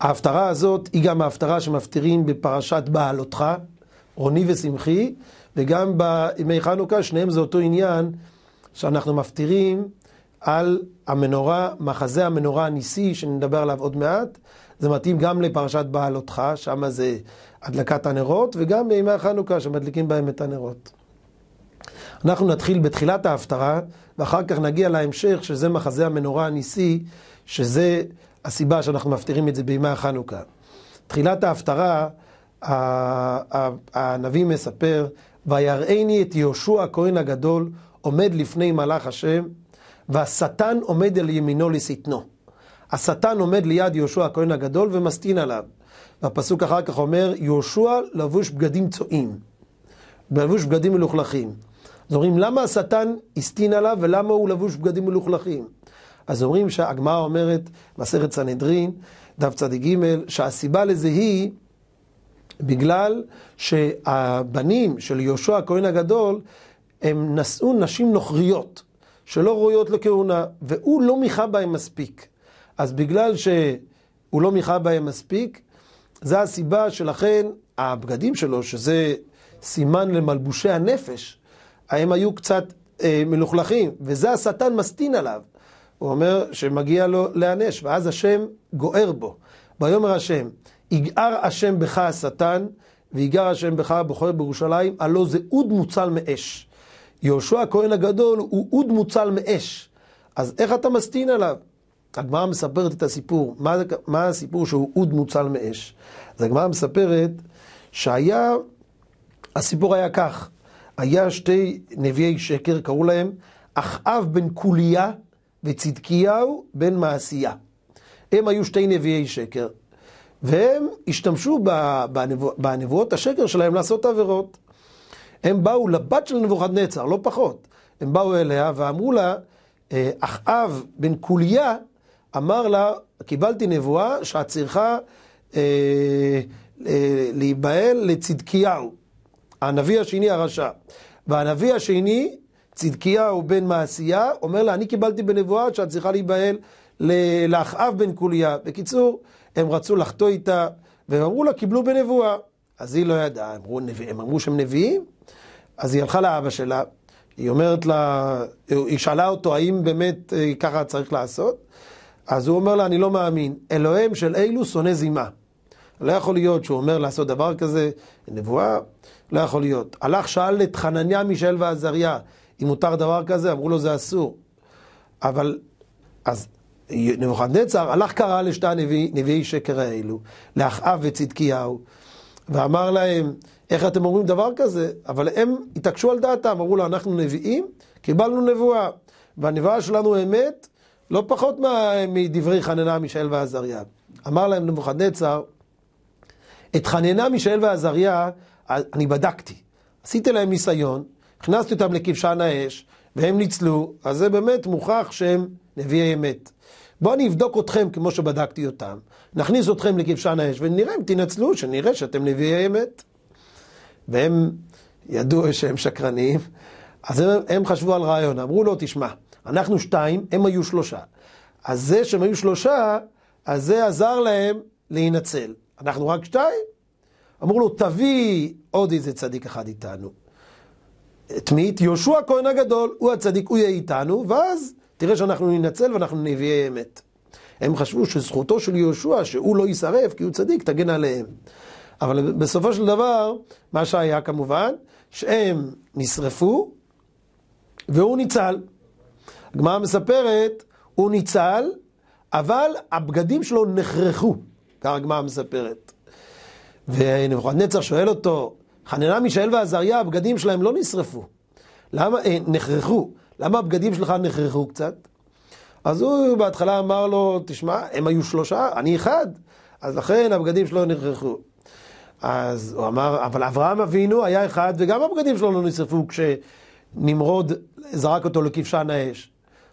ההפטרה הזאת היא גם ההפטרה שמפטירים בפרשת בעלותך, רוני ושמחי, וגם בימי חנוכה, שניהם זה אותו עניין שאנחנו מפטירים על המנורה, מחזה המנורה הניסי, שנדבר עליו עוד מעט. זה מתאים גם לפרשת בעלותך, שם זה הדלקת הנרות, וגם בימי החנוכה שמדליקים בהם את הנרות. אנחנו נתחיל בתחילת ההפטרה, ואחר כך נגיע להמשך, שזה מחזה המנורה הניסי, שזה הסיבה שאנחנו מפטירים את זה בימי החנוכה. תחילת ההפטרה, הנביא מספר, ויראני את יהושע הכהן הגדול עומד לפני מלאך השם, והשטן עומד על ימינו לשטנו. השטן עומד ליד יהושע הכהן הגדול ומסטין עליו. והפסוק אחר כך אומר, יהושע לבוש בגדים צועים, לבוש בגדים מלוכלכים. אז אומרים, למה השטן הסטין עליו ולמה הוא לבוש בגדים מלוכלכים? אז אומרים שהגמרא אומרת, מסכת סנהדרין, דף צדיג, שהסיבה לזה היא בגלל שהבנים של יהושע הכהן הגדול, הם נשאו נשים נוכריות, שלא ראויות לכהונה, והוא לא מיכה בהם מספיק. אז בגלל שהוא לא מיכה בהם מספיק, זה הסיבה שלכן הבגדים שלו, שזה סימן למלבושי הנפש, הם היו קצת אה, מלוכלכים, וזה השטן מסטין עליו. הוא אומר שמגיע לו להיענש, ואז השם גוער בו. ויאמר השם, יגער השם בך השטן, ויגער השם בך הבוחר בירושלים, הלא זה אוד מוצל מאש. יהושע הכהן הגדול הוא אוד מוצל מאש. אז איך אתה מסטין עליו? הגמרא מספרת את הסיפור. מה, מה הסיפור שהוא אוד מוצל מאש? אז הגמרא מספרת שהיה, הסיפור היה כך, היה שתי נביאי שקר, קראו להם אחאב בן קוליה וצדקיהו בן מעשיה. הם היו שתי נביאי שקר, והם השתמשו בנבוא, בנבואות השקר שלהם לעשות עבירות. הם באו לבת של נבוכדנצר, לא פחות. הם באו אליה ואמרו לה, אה, אחאב בן קוליה אמר לה, קיבלתי נבואה שאת צריכה אה, אה, להיבהל לצדקיהו, הנביא השני הרשע. והנביא השני צדקיהו בן מעשייה, אומר לה, אני קיבלתי בנבואה שאת צריכה להיבהל לאחאב בן קוליה. בקיצור, הם רצו לחטוא איתה, והם אמרו לה, קיבלו בנבואה. אז היא לא ידעה, הם אמרו, הם אמרו שהם נביאים? אז היא הלכה לאבא שלה, היא אומרת לה, היא שאלה אותו האם באמת אה, ככה צריך לעשות, אז הוא אומר לה, אני לא מאמין, אלוהים של אילו שונא זימה. לא יכול להיות שהוא אומר לעשות דבר כזה, נבואה, לא יכול להיות. הלך שאל את חנניה, מישאל ועזריה, אם מותר דבר כזה? אמרו לו, זה אסור. אבל, אז נבוכדנצר הלך קרא לשתי הנביאי שקר האלו, לאחאב וצדקיהו, ואמר להם, איך אתם אומרים דבר כזה? אבל הם התעקשו על דעתם, אמרו לו, אנחנו נביאים, קיבלנו נבואה, והנבואה שלנו אמת, לא פחות מדברי חננה, מישאל ועזריה. אמר להם נבוכדנצר, את חננה, מישאל ועזריה, אני בדקתי. עשיתי להם ניסיון, הכנסתי אותם לכבשן האש, והם ניצלו, אז זה באמת מוכח שהם נביאי אמת. בואו אני אבדוק אתכם כמו שבדקתי אותם, נכניס אתכם לכבשן האש ונראה אם תנצלו, שנראה שאתם נביאי אמת. והם ידעו שהם שקרנים, אז הם, הם חשבו על רעיון, אמרו לו, תשמע, אנחנו שתיים, הם היו שלושה. אז זה שהם היו שלושה, אז זה עזר להם להינצל. אנחנו רק שתיים? אמרו לו, תביא עוד איזה צדיק אחד איתנו. את מי? את יהושע הכהן הגדול, הוא הצדיק, הוא יהיה איתנו, ואז תראה שאנחנו ננצל ואנחנו נביא אמת. הם חשבו שזכותו של יהושע, שהוא לא יישרף כי הוא צדיק, תגן עליהם. אבל בסופו של דבר, מה שהיה כמובן, שהם נשרפו והוא ניצל. הגמרא מספרת, הוא ניצל, אבל הבגדים שלו נחרחו, כך הגמרא מספרת. ונבוכדנצר שואל אותו, חננה, מישאל ועזריה, הבגדים שלהם לא נשרפו. למה, אה, נחרחו. למה הבגדים שלך נחרחו קצת? אז הוא בהתחלה אמר לו, תשמע, הם היו שלושה, אני אחד. אז לכן הבגדים שלו נחרחו. אז הוא אמר, אבל אברהם אבינו היה אחד, וגם הבגדים שלו לא נשרפו כשנמרוד זרק אותו לכבשן האש.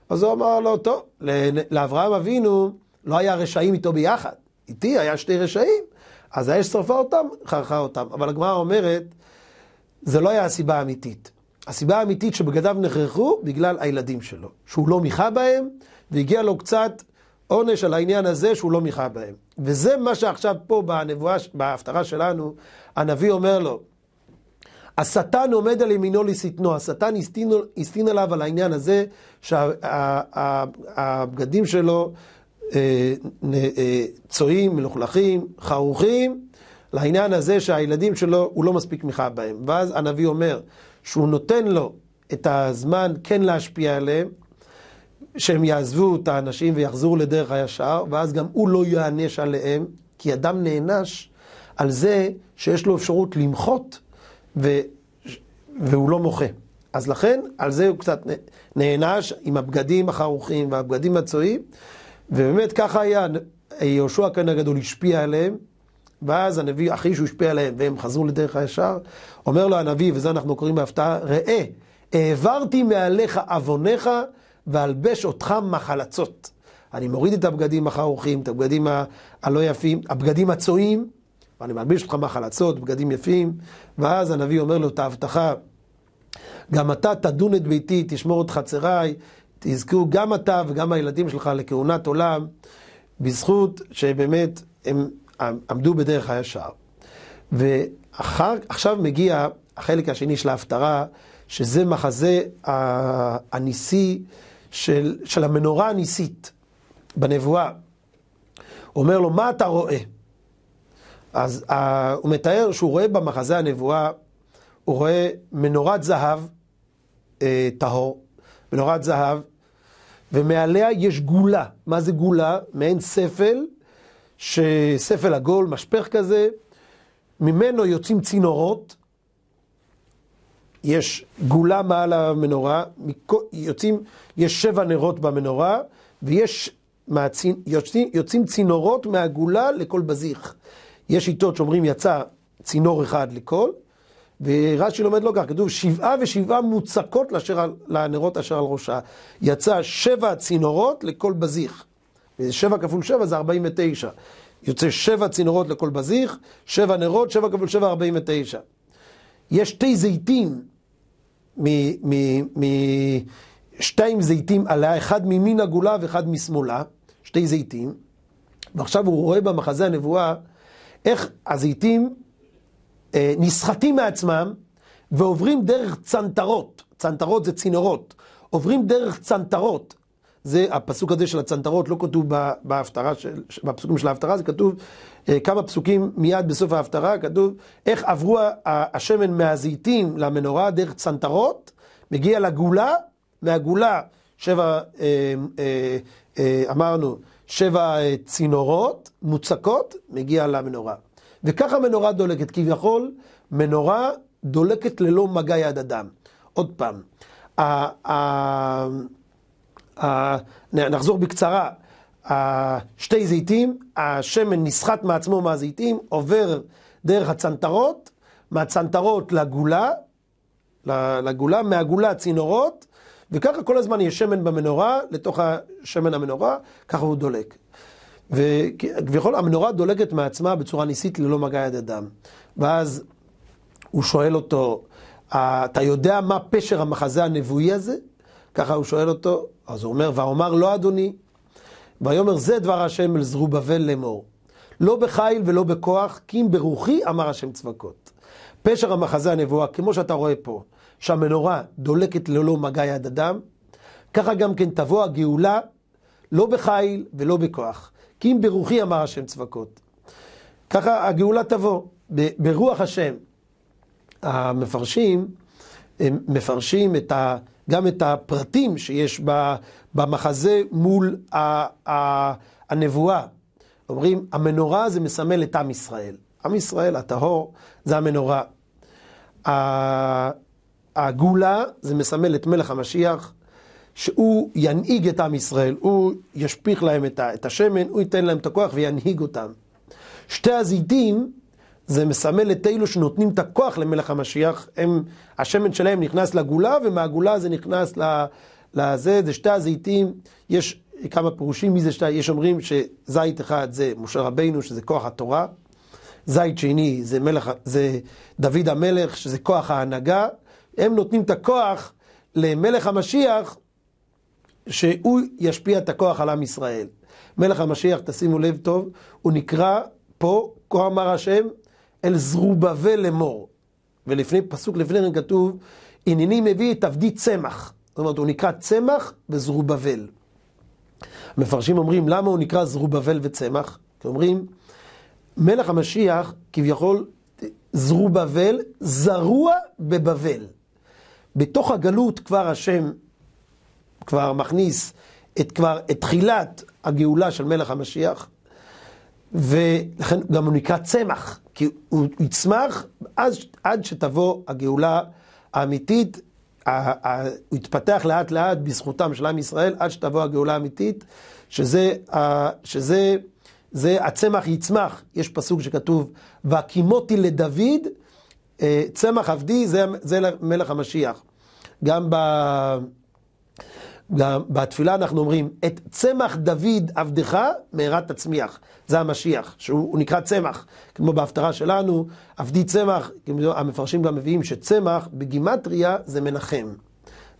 אז הוא אמר לו, טוב, לאברהם אבינו לא היה רשעים איתו ביחד, איתי היה שתי רשעים, אז האש שרפה אותם, חרכה אותם. אבל הגמרא אומרת, זה לא היה הסיבה האמיתית. הסיבה האמיתית שבגדיו נחרכו, בגלל הילדים שלו. שהוא לא מיכה בהם, והגיע לו קצת עונש על העניין הזה שהוא לא מיכה בהם. וזה מה שעכשיו פה בנבואה, בהפטרה שלנו, הנביא אומר לו, השטן עומד על ימינו לשטנו, השטן הסטין, עליו על העניין הזה שהבגדים שה, שלו אה, אה, צועים, מלוכלכים, חרוכים, לעניין הזה שהילדים שלו, הוא לא מספיק תמיכה בהם. ואז הנביא אומר שהוא נותן לו את הזמן כן להשפיע עליהם, שהם יעזבו את האנשים ויחזרו לדרך הישר, ואז גם הוא לא יענש עליהם, כי אדם נענש על זה שיש לו אפשרות למחות ו... והוא לא מוחה. אז לכן, על זה הוא קצת נענש עם הבגדים החרוכים והבגדים הצועים. ובאמת ככה היה, יהושע הכהן הגדול השפיע עליהם, ואז הנביא, אחי שהוא השפיע עליהם, והם חזרו לדרך הישר, אומר לו הנביא, וזה אנחנו קוראים בהפתעה, ראה, העברתי מעליך עווניך, ואלבש אותך מחלצות. אני מוריד את הבגדים החרוכים, את הבגדים ה- הלא יפים, הבגדים הצועים, ואני מלביש אותך מחלצות, בגדים יפים, ואז הנביא אומר לו את ההבטחה, גם אתה תדון את ביתי, תשמור את חצריי, תזכו גם אתה וגם הילדים שלך לכהונת עולם, בזכות שבאמת הם עמדו בדרך הישר. ועכשיו מגיע החלק השני של ההפטרה, שזה מחזה הניסי של, של המנורה הניסית בנבואה. הוא אומר לו, מה אתה רואה? אז uh, הוא מתאר שהוא רואה במחזה הנבואה, הוא רואה מנורת זהב uh, טהור, מנורת זהב, ומעליה יש גולה. מה זה גולה? מעין ספל, שספל עגול, משפך כזה, ממנו יוצאים צינורות, יש גולה מעל המנורה, יוצאים, יש שבע נרות במנורה, ויש מהצינ... יוצאים, יוצאים צינורות מהגולה לכל בזיך. יש שיטות שאומרים יצא צינור אחד לכל, ורש"י לומד לא כך, כתוב שבעה ושבעה מוצקות לאשר, לנרות אשר על ראשה. יצא שבע צינורות לכל בזיך. שבע כפול שבע זה ארבעים ותשע. יוצא שבע צינורות לכל בזיך, שבע נרות, שבע כפול שבע, ארבעים ותשע. יש שתי זיתים, שתיים זיתים עליה, אחד ממין הגולה ואחד משמאלה, שתי זיתים. ועכשיו הוא רואה במחזה הנבואה איך הזיתים אה, נסחטים מעצמם ועוברים דרך צנתרות, צנתרות זה צינורות, עוברים דרך צנתרות, זה הפסוק הזה של הצנתרות לא כתוב בהפטרה של, בפסוקים של ההפטרה, זה כתוב אה, כמה פסוקים מיד בסוף ההפטרה, כתוב איך עברו השמן מהזיתים למנורה דרך צנתרות, מגיע לגולה, מהגולה שבע, אה, אמרנו, שבע צינורות מוצקות, מגיע למנורה. וככה מנורה דולקת, כביכול, מנורה דולקת ללא מגע יד אדם. עוד פעם, ה, ה, נחזור בקצרה, שתי זיתים, השמן נסחט מעצמו מהזיתים, עובר דרך הצנטרות, מהצנטרות לגולה, לגולה, מהגולה צינורות, וככה כל הזמן יש שמן במנורה, לתוך השמן המנורה, ככה הוא דולק. וכביכול המנורה דולגת מעצמה בצורה ניסית ללא מגע יד אדם. ואז הוא שואל אותו, אתה יודע מה פשר המחזה הנבואי הזה? ככה הוא שואל אותו, אז הוא אומר, ואומר לא אדוני, ויאמר זה דבר השם אל זרובבל לאמור. לא בחיל ולא בכוח, כי אם ברוחי אמר השם צבקות. פשר המחזה הנבואה, כמו שאתה רואה פה, שהמנורה דולקת ללא מגע יד אדם, ככה גם כן תבוא הגאולה, לא בחיל ולא בכוח. כי אם ברוחי אמר השם צבקות. ככה הגאולה תבוא, ברוח השם. המפרשים הם מפרשים את ה, גם את הפרטים שיש ב- במחזה מול ה, ה, הנבואה. אומרים, המנורה זה מסמל את עם ישראל. עם ישראל הטהור זה המנורה. הגאולה זה מסמל את מלך המשיח, שהוא ינהיג את עם ישראל, הוא ישפיך להם את השמן, הוא ייתן להם את הכוח וינהיג אותם. שתי הזיתים, זה מסמל את אלו שנותנים את הכוח למלך המשיח, הם, השמן שלהם נכנס לגולה, ומהגולה זה נכנס לזה, זה שתי הזיתים, יש כמה פירושים מזה שתי, יש אומרים שזית אחד זה משה רבינו, שזה כוח התורה, זית שני זה, מלך, זה דוד המלך, שזה כוח ההנהגה, הם נותנים את הכוח למלך המשיח, שהוא ישפיע את הכוח על עם ישראל. מלך המשיח, תשימו לב טוב, הוא נקרא פה, כה אמר השם, אל זרובבל לאמור. ולפני, פסוק לפני כן כתוב, הנני מביא את עבדי צמח. זאת אומרת, הוא נקרא צמח וזרובבל. המפרשים אומרים, למה הוא נקרא זרובבל וצמח? כי אומרים, מלך המשיח, כביכול, זרובבל, זרוע בבבל. בתוך הגלות כבר השם כבר מכניס את, כבר, את תחילת הגאולה של מלך המשיח, ולכן גם הוא נקרא צמח, כי הוא יצמח אז, עד שתבוא הגאולה האמיתית, הוא יתפתח לאט לאט בזכותם של עם ישראל, עד שתבוא הגאולה האמיתית, שזה, שזה זה הצמח יצמח, יש פסוק שכתוב, והקימותי לדוד, אה, צמח עבדי, זה, זה מלך המשיח. גם ב... גם בתפילה אנחנו אומרים, את צמח דוד עבדך מהרה תצמיח. זה המשיח, שהוא נקרא צמח. כמו בהפטרה שלנו, עבדי צמח, המפרשים גם מביאים שצמח בגימטריה זה מנחם.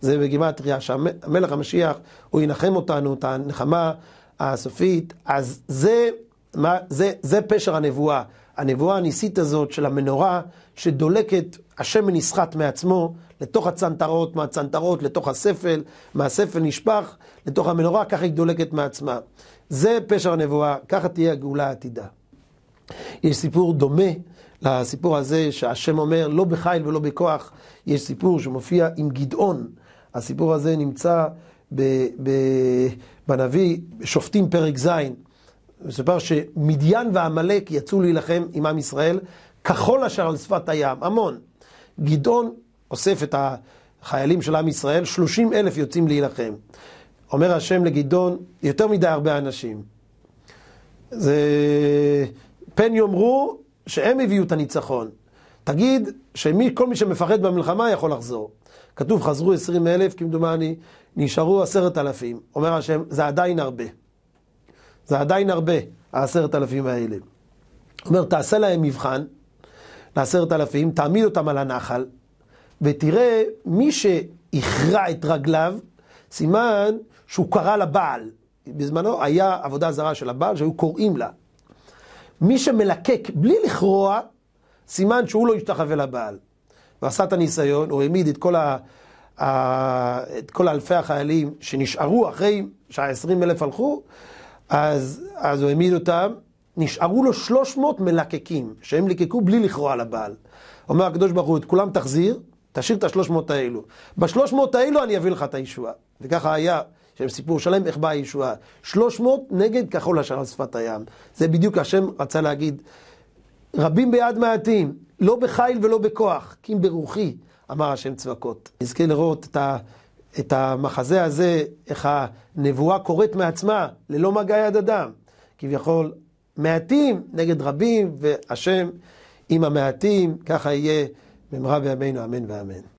זה בגימטריה, שהמלך המשיח, הוא ינחם אותנו, את הנחמה הסופית. אז זה, מה, זה, זה פשר הנבואה. הנבואה הניסית הזאת של המנורה שדולקת, השמן נסחט מעצמו לתוך הצנתרות, מהצנתרות לתוך הספל, מהספל נשפך לתוך המנורה, ככה היא דולקת מעצמה. זה פשר הנבואה, ככה תהיה הגאולה העתידה. יש סיפור דומה לסיפור הזה שהשם אומר לא בחיל ולא בכוח, יש סיפור שמופיע עם גדעון. הסיפור הזה נמצא בנביא, שופטים פרק ז', מספר שמדיין ועמלק יצאו להילחם עם עם ישראל, כחול אשר על שפת הים, המון. גדעון אוסף את החיילים של עם ישראל, 30 אלף יוצאים להילחם. אומר השם לגדעון, יותר מדי הרבה אנשים. זה... פן יאמרו שהם הביאו את הניצחון. תגיד שכל מי שמפחד במלחמה יכול לחזור. כתוב, חזרו 20 אלף, כמדומני, נשארו עשרת אלפים. אומר השם, זה עדיין הרבה. זה עדיין הרבה, העשרת אלפים האלה. אומר, תעשה להם מבחן, לעשרת אלפים, תעמיד אותם על הנחל, ותראה, מי שהכרע את רגליו, סימן שהוא קרא לבעל. בזמנו היה עבודה זרה של הבעל שהיו קוראים לה. מי שמלקק בלי לכרוע, סימן שהוא לא השתחווה לבעל. ועשה את הניסיון, הוא העמיד את כל, ה, ה, את כל אלפי החיילים שנשארו אחרי שה-20 אלף הלכו, אז, אז הוא העמיד אותם, נשארו לו 300 מלקקים, שהם לקקו בלי לכרוע לבעל. אומר הקדוש ברוך הוא, את כולם תחזיר, תשאיר את השלוש מאות האלו. בשלוש מאות האלו אני אביא לך את הישועה. וככה היה, שהם סיפור שלם איך באה הישועה. שלוש מאות נגד כחול אשר על שפת הים. זה בדיוק השם רצה להגיד. רבים ביד מעטים, לא בחיל ולא בכוח, כי אם ברוחי, אמר השם צבקות. נזכה לראות את ה... את המחזה הזה, איך הנבואה קורית מעצמה, ללא מגע יד אדם. כביכול, מעטים נגד רבים, והשם עם המעטים, ככה יהיה במהרה בימינו, אמן ואמן.